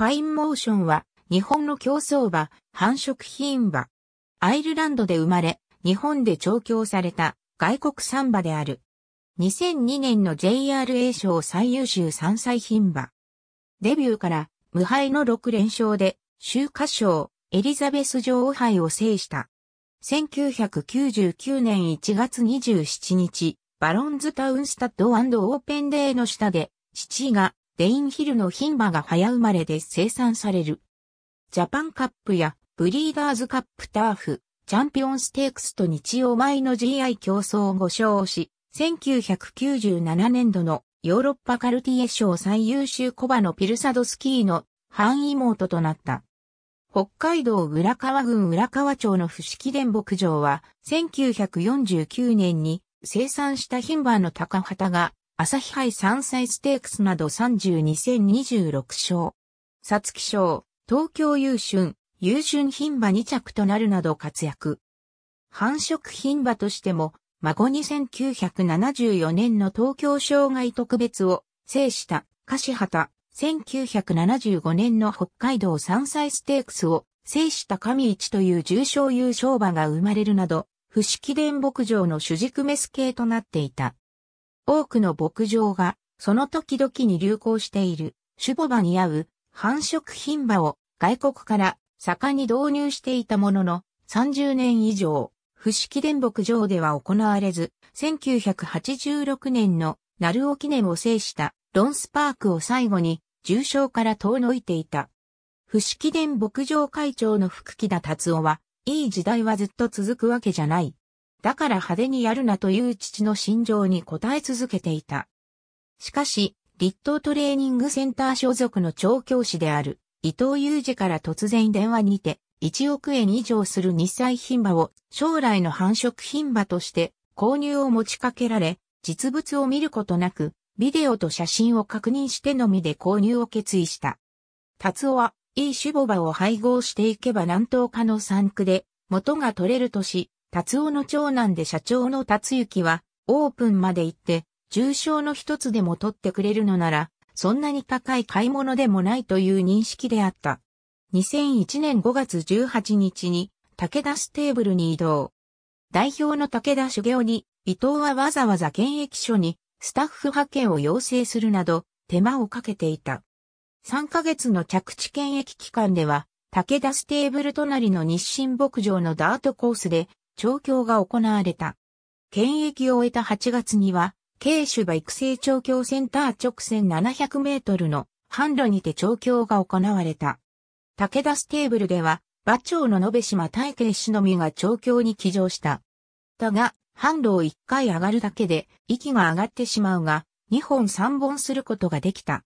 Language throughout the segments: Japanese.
ファインモーションは日本の競走馬、繁殖品馬。アイルランドで生まれ、日本で調教された外国産馬である。2002年の JRA 賞最優秀3歳品馬。デビューから無敗の6連勝で、週華賞、エリザベス女王杯を制した。1999年1月27日、バロンズタウンスタッドオーペンデーの下で、父がレインヒルの牝馬が早生まれで生産される。ジャパンカップやブリーダーズカップターフ、チャンピオンステークスと日曜前の GI 競争を5勝し、1997年度のヨーロッパカルティエ賞最優秀コバのピルサドスキーの範囲妹となった。北海道浦河郡浦河町の伏木伝牧場は1949年に生産した牝馬の高畑が朝日杯山菜ステークスなど32 0 26勝。皐月賞、東京優春、優春品馬2着となるなど活躍。繁殖品馬としても、孫に1974年の東京障害特別を制した、樫畑、1975年の北海道山菜ステークスを制した上市という重賞優勝馬が生まれるなど、不木伝牧場の主軸メス系となっていた。多くの牧場が、その時々に流行している、種母場に合う繁殖品馬を外国から盛んに導入していたものの、30年以上、不式伝牧場では行われず、1986年のナルオ記念を制したロンスパークを最後に重症から遠のいていた。不式伝牧場会長の福木田達夫は、いい時代はずっと続くわけじゃない。だから派手にやるなという父の心情に応え続けていた。しかし、立東トレーニングセンター所属の調教師である伊藤裕二から突然電話にて、1億円以上する日歳品馬を将来の繁殖品馬として購入を持ちかけられ、実物を見ることなく、ビデオと写真を確認してのみで購入を決意した。達夫は、いい守護馬を配合していけば南東化の産区で、元が取れるとし、達夫の長男で社長の達之は、オープンまで行って、重症の一つでも取ってくれるのなら、そんなに高い買い物でもないという認識であった。2001年5月18日に、武田ステーブルに移動。代表の武田修行に、伊藤はわざわざ検疫所に、スタッフ派遣を要請するなど、手間をかけていた。3ヶ月の着地検疫期間では、武田ステーブル隣の日清牧場のダートコースで、調教が行われた。検疫を終えた8月には、軽種馬育成調教センター直線700メートルの販路にて調教が行われた。武田ステーブルでは、馬長の延島大慶氏のみが調教に騎乗した。だが、販路を1回上がるだけで、息が上がってしまうが、2本3本することができた。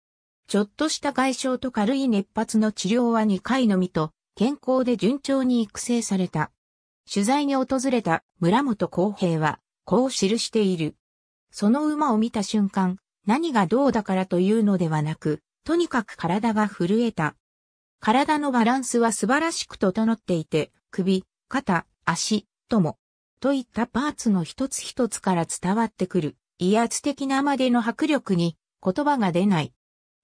ちょっとした外傷と軽い熱発の治療は2回のみと、健康で順調に育成された。取材に訪れた村本公平は、こう記している。その馬を見た瞬間、何がどうだからというのではなく、とにかく体が震えた。体のバランスは素晴らしく整っていて、首、肩、足、とも、といったパーツの一つ一つから伝わってくる、威圧的なまでの迫力に言葉が出ない。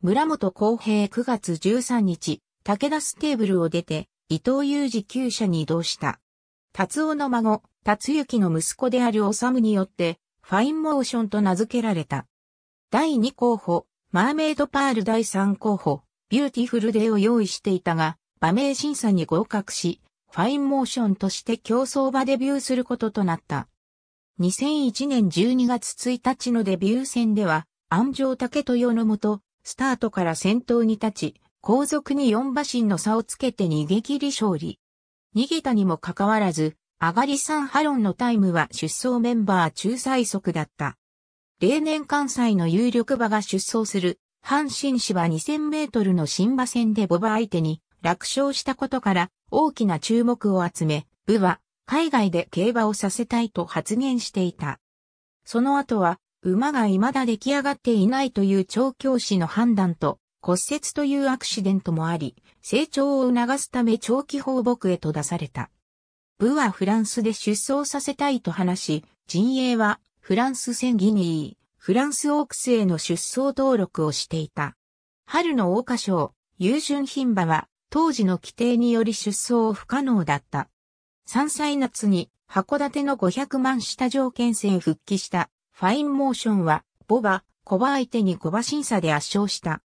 村本公平9月13日、武田ステーブルを出て、伊藤雄二厩舎に移動した。達夫の孫、達之の息子である治によって、ファインモーションと名付けられた。第2候補、マーメイドパール第3候補、ビューティフルデーを用意していたが、馬名審査に合格し、ファインモーションとして競争場デビューすることとなった。2001年12月1日のデビュー戦では、安城武豊のもと、スタートから先頭に立ち、後続に4馬身の差をつけて逃げ切り勝利。逃げたにもかかわらず、アガリサンハロンのタイムは出走メンバー中最速だった。例年関西の有力馬が出走する、阪神芝2000メートルの新馬戦でボバ相手に楽勝したことから大きな注目を集め、部は海外で競馬をさせたいと発言していた。その後は、馬が未だ出来上がっていないという調教師の判断と、骨折というアクシデントもあり、成長を促すため長期放牧へと出された。部はフランスで出走させたいと話し、陣営はフランス戦ギニー、フランスオークスへの出走登録をしていた。春の桜花賞、優順品馬は当時の規定により出走不可能だった。3歳夏に函館の500万下条件戦復帰したファインモーションはボバ、コバ相手にコバ審査で圧勝した。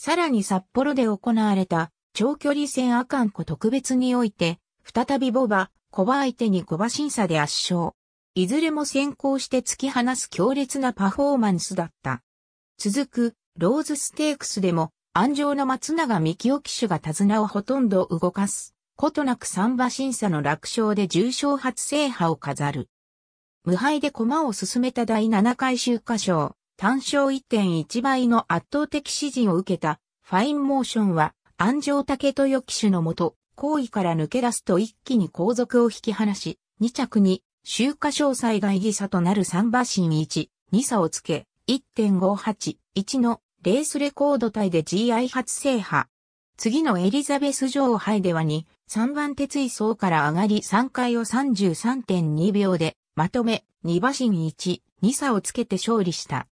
さらに札幌で行われた長距離戦カンコ特別において、再びボバ、コバ相手にコバ審査で圧勝。いずれも先行して突き放す強烈なパフォーマンスだった。続く、ローズステークスでも、安城の松永幹お騎手が手綱をほとんど動かす。ことなく三馬審査の楽勝で重賞初制覇を飾る。無敗で駒を進めた第7回集華賞。単勝1.1倍の圧倒的支持を受けたファインモーションは安城武豊騎手のもと、行為から抜け出すと一気に後続を引き離し、2着に、周華詳細が疑差となる3馬身1、2差をつけ、1.58、1のレースレコード帯で GI 初制覇。次のエリザベス女王杯ではに、3番手追走から上がり3回を33.2秒で、まとめ、2馬身1、2差をつけて勝利した。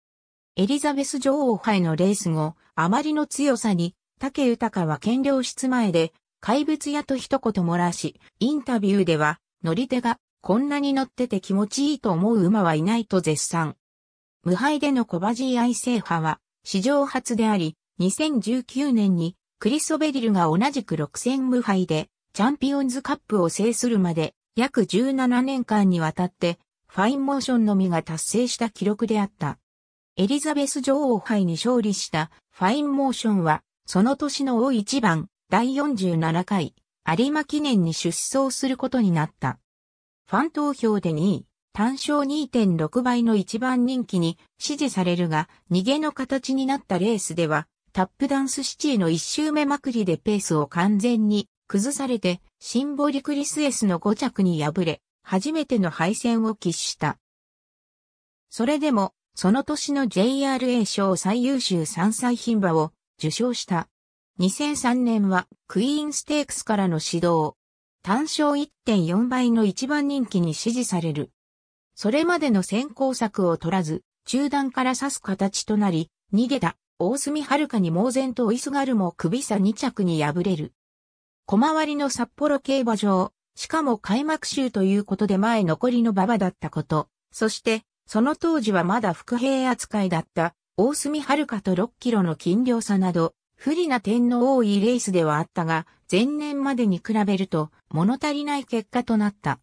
エリザベス女王杯のレース後、あまりの強さに、竹豊は兼領室前で、怪物屋と一言漏らし、インタビューでは、乗り手が、こんなに乗ってて気持ちいいと思う馬はいないと絶賛。無敗でのコバジー愛制覇は、史上初であり、2019年に、クリソベリルが同じく6戦無敗で、チャンピオンズカップを制するまで、約17年間にわたって、ファインモーションのみが達成した記録であった。エリザベス女王杯に勝利したファインモーションは、その年の大一番第47回有馬記念に出走することになった。ファン投票で2位、単勝2.6倍の一番人気に支持されるが、逃げの形になったレースでは、タップダンスシティの一周目まくりでペースを完全に崩されて、シンボリクリスエスの5着に敗れ、初めての敗戦を喫した。それでも、その年の JRA 賞最優秀三歳品馬を受賞した。2003年はクイーンステークスからの指導。単勝1.4倍の一番人気に支持される。それまでの先行策を取らず、中段から刺す形となり、逃げた、大隅遥かに猛然と追いすがるも首差2着に敗れる。小回りの札幌競馬場、しかも開幕週ということで前残りの馬場だったこと、そしてその当時はまだ副兵扱いだった大隅遥と6キロの金量差など、不利な点の多いレースではあったが、前年までに比べると物足りない結果となった。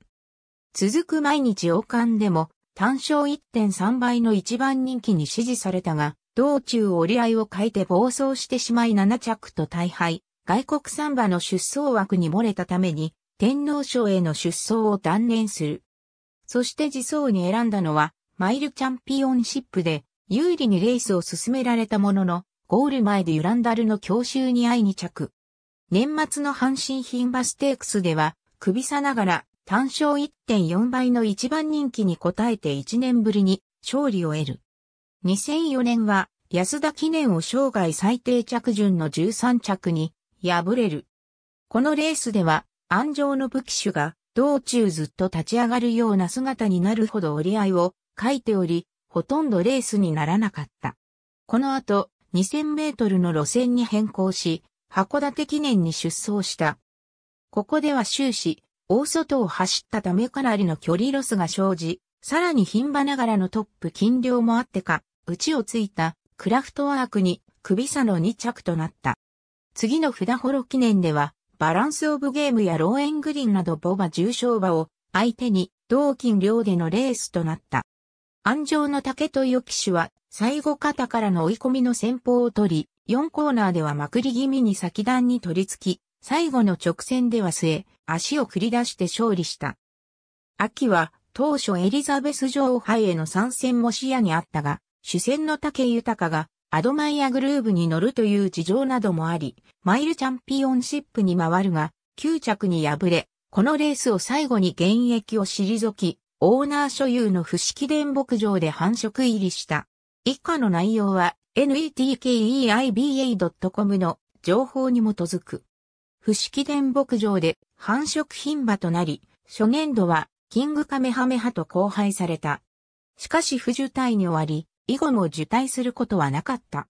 続く毎日王冠でも単勝1.3倍の一番人気に支持されたが、道中折り合いを変えて暴走してしまい7着と大敗、外国三馬の出走枠に漏れたために、天皇賞への出走を断念する。そして自走に選んだのは、マイルチャンピオンシップで有利にレースを進められたものの、ゴール前でユランダルの強襲に会いに着。年末の阪神牝馬ステークスでは、首差ながら単勝1.4倍の一番人気に応えて1年ぶりに勝利を得る。2004年は安田記念を生涯最低着順の13着に敗れる。このレースでは、安城の武器種が、道中ずっと立ち上がるような姿になるほど折り合いを書いており、ほとんどレースにならなかった。この後、2000メートルの路線に変更し、函館記念に出走した。ここでは終始、大外を走ったためかなりの距離ロスが生じ、さらに貧馬ながらのトップ金量もあってか、打ちをついたクラフトワークに首差の2着となった。次の札幌記念では、バランスオブゲームやローエングリンなどボバ重賞馬を相手に同金量でのレースとなった。安城の竹豊騎手は、最後方からの追い込みの戦法を取り、4コーナーではまくり気味に先段に取り付き、最後の直線では末、足を繰り出して勝利した。秋は、当初エリザベス女王杯への参戦も視野にあったが、主戦の竹豊が、アドマイアグルーブに乗るという事情などもあり、マイルチャンピオンシップに回るが、9着に敗れ、このレースを最後に現役を退き、オーナー所有の不式伝牧場で繁殖入りした。以下の内容は netkeiba.com の情報に基づく。不式伝牧場で繁殖牝馬となり、初年度はキングカメハメハと交配された。しかし不受胎に終わり、以後も受胎することはなかった。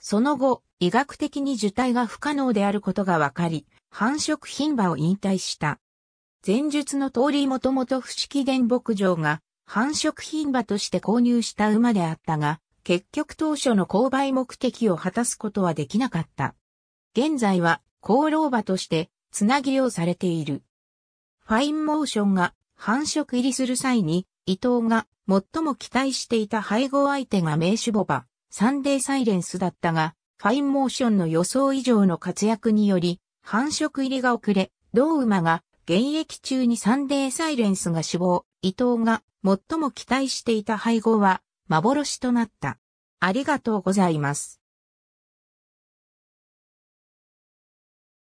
その後、医学的に受胎が不可能であることが分かり、繁殖牝馬を引退した。前述の通りもともと不式伝牧場が繁殖品馬として購入した馬であったが、結局当初の購買目的を果たすことはできなかった。現在は功労馬としてつなぎをされている。ファインモーションが繁殖入りする際に、伊藤が最も期待していた配合相手が名手母馬、サンデーサイレンスだったが、ファインモーションの予想以上の活躍により、繁殖入りが遅れ、同馬が現役中にサンデーサイレンスが死亡、伊藤が最も期待していた配合は幻となった。ありがとうございます。